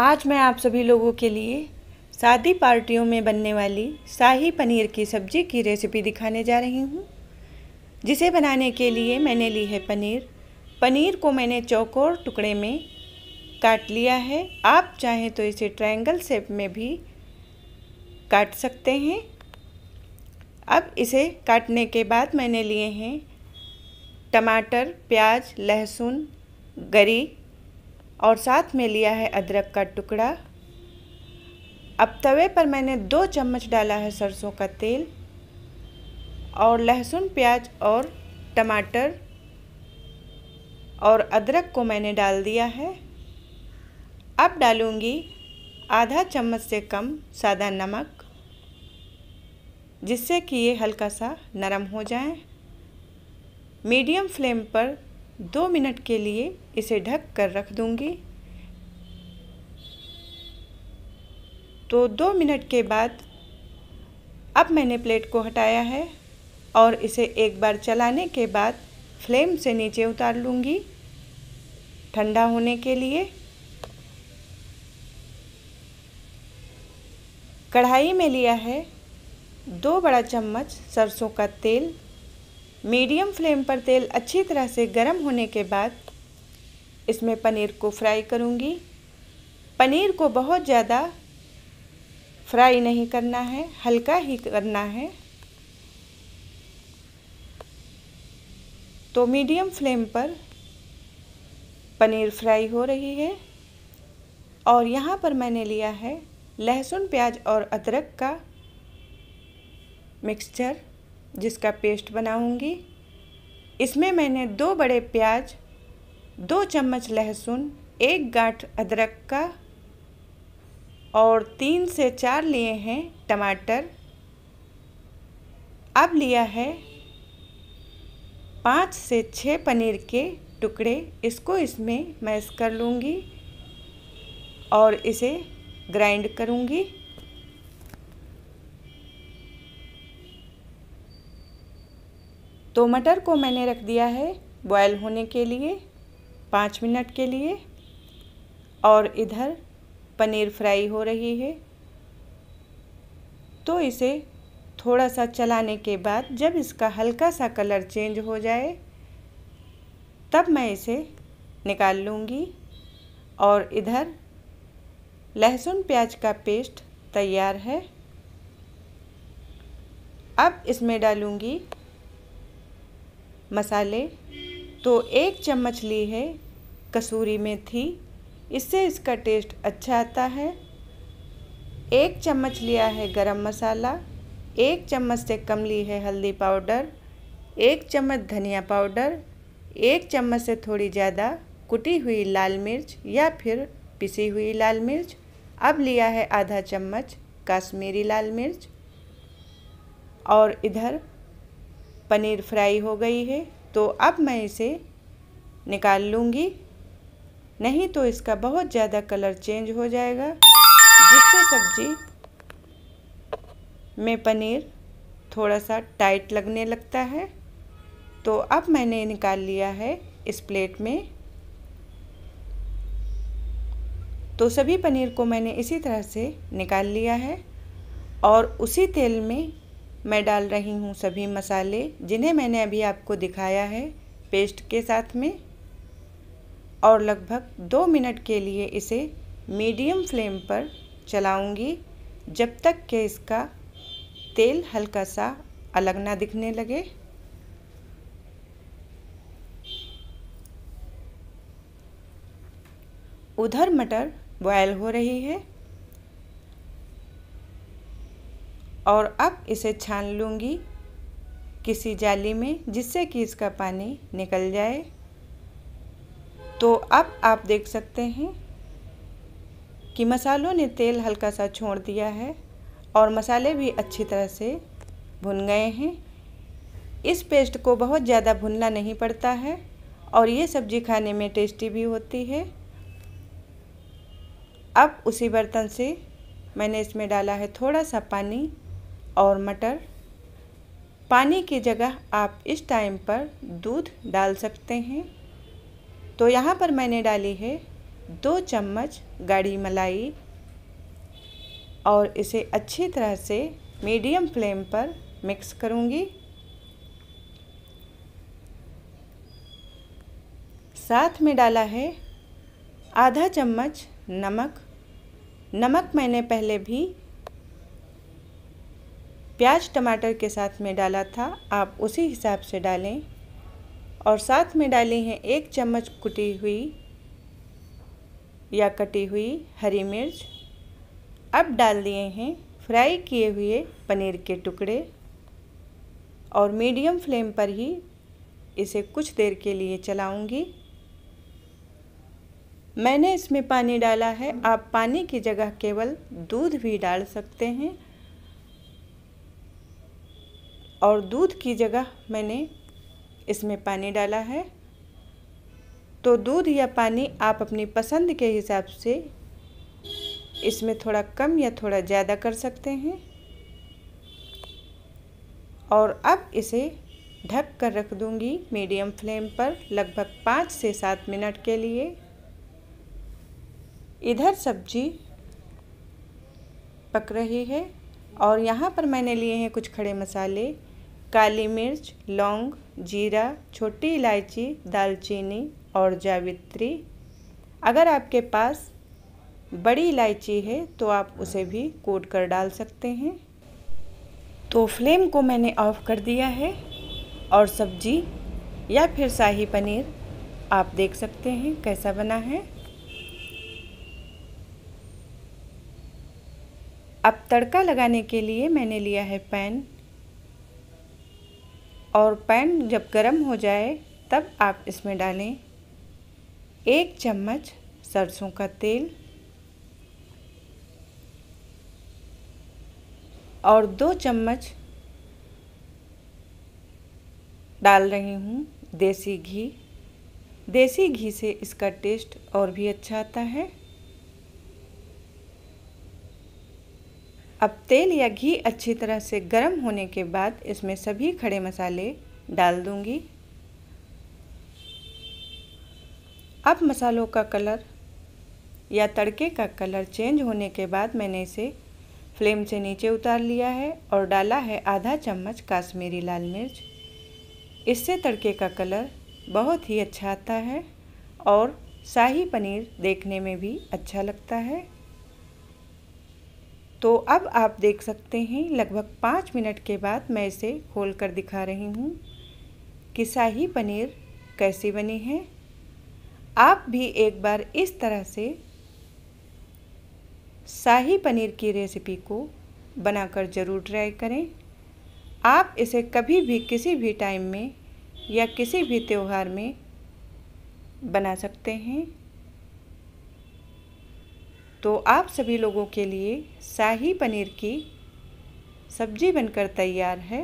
आज मैं आप सभी लोगों के लिए शादी पार्टियों में बनने वाली शाही पनीर की सब्ज़ी की रेसिपी दिखाने जा रही हूँ जिसे बनाने के लिए मैंने ली है पनीर पनीर को मैंने चौकोर टुकड़े में काट लिया है आप चाहें तो इसे ट्रायंगल शेप में भी काट सकते हैं अब इसे काटने के बाद मैंने लिए हैं टमाटर प्याज लहसुन गरी और साथ में लिया है अदरक का टुकड़ा अब तवे पर मैंने दो चम्मच डाला है सरसों का तेल और लहसुन प्याज और टमाटर और अदरक को मैंने डाल दिया है अब डालूँगी आधा चम्मच से कम सादा नमक जिससे कि ये हल्का सा नरम हो जाए मीडियम फ्लेम पर दो मिनट के लिए इसे ढक कर रख दूंगी तो दो मिनट के बाद अब मैंने प्लेट को हटाया है और इसे एक बार चलाने के बाद फ्लेम से नीचे उतार लूँगी ठंडा होने के लिए कढ़ाई में लिया है दो बड़ा चम्मच सरसों का तेल मीडियम फ्लेम पर तेल अच्छी तरह से गर्म होने के बाद इसमें पनीर को फ्राई करूँगी पनीर को बहुत ज़्यादा फ्राई नहीं करना है हल्का ही करना है तो मीडियम फ्लेम पर पनीर फ्राई हो रही है और यहाँ पर मैंने लिया है लहसुन प्याज और अदरक का मिक्सचर जिसका पेस्ट बनाऊंगी इसमें मैंने दो बड़े प्याज दो चम्मच लहसुन एक गांठ अदरक का और तीन से चार लिए हैं टमाटर अब लिया है पाँच से छः पनीर के टुकड़े इसको इसमें मैश कर लूँगी और इसे ग्राइंड करूँगी तो मटर को मैंने रख दिया है बॉयल होने के लिए पाँच मिनट के लिए और इधर पनीर फ्राई हो रही है तो इसे थोड़ा सा चलाने के बाद जब इसका हल्का सा कलर चेंज हो जाए तब मैं इसे निकाल लूँगी और इधर लहसुन प्याज का पेस्ट तैयार है अब इसमें डालूँगी मसाले तो एक चम्मच ली है कसूरी मेथी इससे इसका टेस्ट अच्छा आता है एक चम्मच लिया है गरम मसाला एक चम्मच से कम ली है हल्दी पाउडर एक चम्मच धनिया पाउडर एक चम्मच से थोड़ी ज़्यादा कुटी हुई लाल मिर्च या फिर पिसी हुई लाल मिर्च अब लिया है आधा चम्मच काश्मीरी लाल मिर्च और इधर पनीर फ्राई हो गई है तो अब मैं इसे निकाल लूँगी नहीं तो इसका बहुत ज़्यादा कलर चेंज हो जाएगा जिससे सब्जी में पनीर थोड़ा सा टाइट लगने लगता है तो अब मैंने निकाल लिया है इस प्लेट में तो सभी पनीर को मैंने इसी तरह से निकाल लिया है और उसी तेल में मैं डाल रही हूँ सभी मसाले जिन्हें मैंने अभी आपको दिखाया है पेस्ट के साथ में और लगभग दो मिनट के लिए इसे मीडियम फ्लेम पर चलाऊंगी जब तक कि इसका तेल हल्का सा अलग ना दिखने लगे उधर मटर बॉयल हो रही है और अब इसे छान लूँगी किसी जाली में जिससे कि इसका पानी निकल जाए तो अब आप देख सकते हैं कि मसालों ने तेल हल्का सा छोड़ दिया है और मसाले भी अच्छी तरह से भुन गए हैं इस पेस्ट को बहुत ज़्यादा भुनना नहीं पड़ता है और ये सब्ज़ी खाने में टेस्टी भी होती है अब उसी बर्तन से मैंने इसमें डाला है थोड़ा सा पानी और मटर पानी की जगह आप इस टाइम पर दूध डाल सकते हैं तो यहाँ पर मैंने डाली है दो चम्मच गाढ़ी मलाई और इसे अच्छी तरह से मीडियम फ्लेम पर मिक्स करूँगी साथ में डाला है आधा चम्मच नमक नमक मैंने पहले भी प्याज टमाटर के साथ में डाला था आप उसी हिसाब से डालें और साथ में डाली हैं एक चम्मच कुटी हुई या कटी हुई हरी मिर्च अब डाल दिए हैं फ्राई किए हुए पनीर के टुकड़े और मीडियम फ्लेम पर ही इसे कुछ देर के लिए चलाऊंगी मैंने इसमें पानी डाला है आप पानी की जगह केवल दूध भी डाल सकते हैं और दूध की जगह मैंने इसमें पानी डाला है तो दूध या पानी आप अपनी पसंद के हिसाब से इसमें थोड़ा कम या थोड़ा ज़्यादा कर सकते हैं और अब इसे ढक कर रख दूंगी मीडियम फ्लेम पर लगभग पाँच से सात मिनट के लिए इधर सब्जी पक रही है और यहाँ पर मैंने लिए हैं कुछ खड़े मसाले काली मिर्च लौंग जीरा छोटी इलायची दालचीनी और जावित्री अगर आपके पास बड़ी इलायची है तो आप उसे भी कोट कर डाल सकते हैं तो फ्लेम को मैंने ऑफ़ कर दिया है और सब्जी या फिर शाही पनीर आप देख सकते हैं कैसा बना है अब तड़का लगाने के लिए मैंने लिया है पैन और पैन जब गर्म हो जाए तब आप इसमें डालें एक चम्मच सरसों का तेल और दो चम्मच डाल रही हूँ देसी घी देसी घी से इसका टेस्ट और भी अच्छा आता है अब तेल या घी अच्छी तरह से गर्म होने के बाद इसमें सभी खड़े मसाले डाल दूंगी अब मसालों का कलर या तड़के का कलर चेंज होने के बाद मैंने इसे फ्लेम से नीचे उतार लिया है और डाला है आधा चम्मच काश्मीरी लाल मिर्च इससे तड़के का कलर बहुत ही अच्छा आता है और शाही पनीर देखने में भी अच्छा लगता है तो अब आप देख सकते हैं लगभग पाँच मिनट के बाद मैं इसे खोल कर दिखा रही हूँ कि शाही पनीर कैसी बनी है आप भी एक बार इस तरह से शाही पनीर की रेसिपी को बनाकर ज़रूर ट्राई करें आप इसे कभी भी किसी भी टाइम में या किसी भी त्यौहार में बना सकते हैं तो आप सभी लोगों के लिए शाही पनीर की सब्जी बनकर तैयार है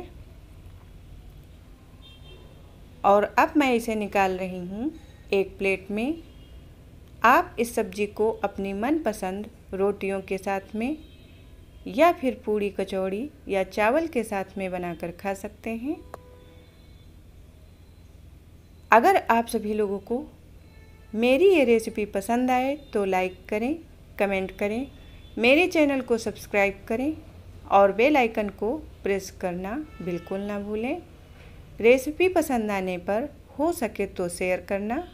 और अब मैं इसे निकाल रही हूँ एक प्लेट में आप इस सब्जी को अपनी मनपसंद रोटियों के साथ में या फिर पूड़ी कचौड़ी या चावल के साथ में बनाकर खा सकते हैं अगर आप सभी लोगों को मेरी ये रेसिपी पसंद आए तो लाइक करें कमेंट करें मेरे चैनल को सब्सक्राइब करें और बेल आइकन को प्रेस करना बिल्कुल ना भूलें रेसिपी पसंद आने पर हो सके तो शेयर करना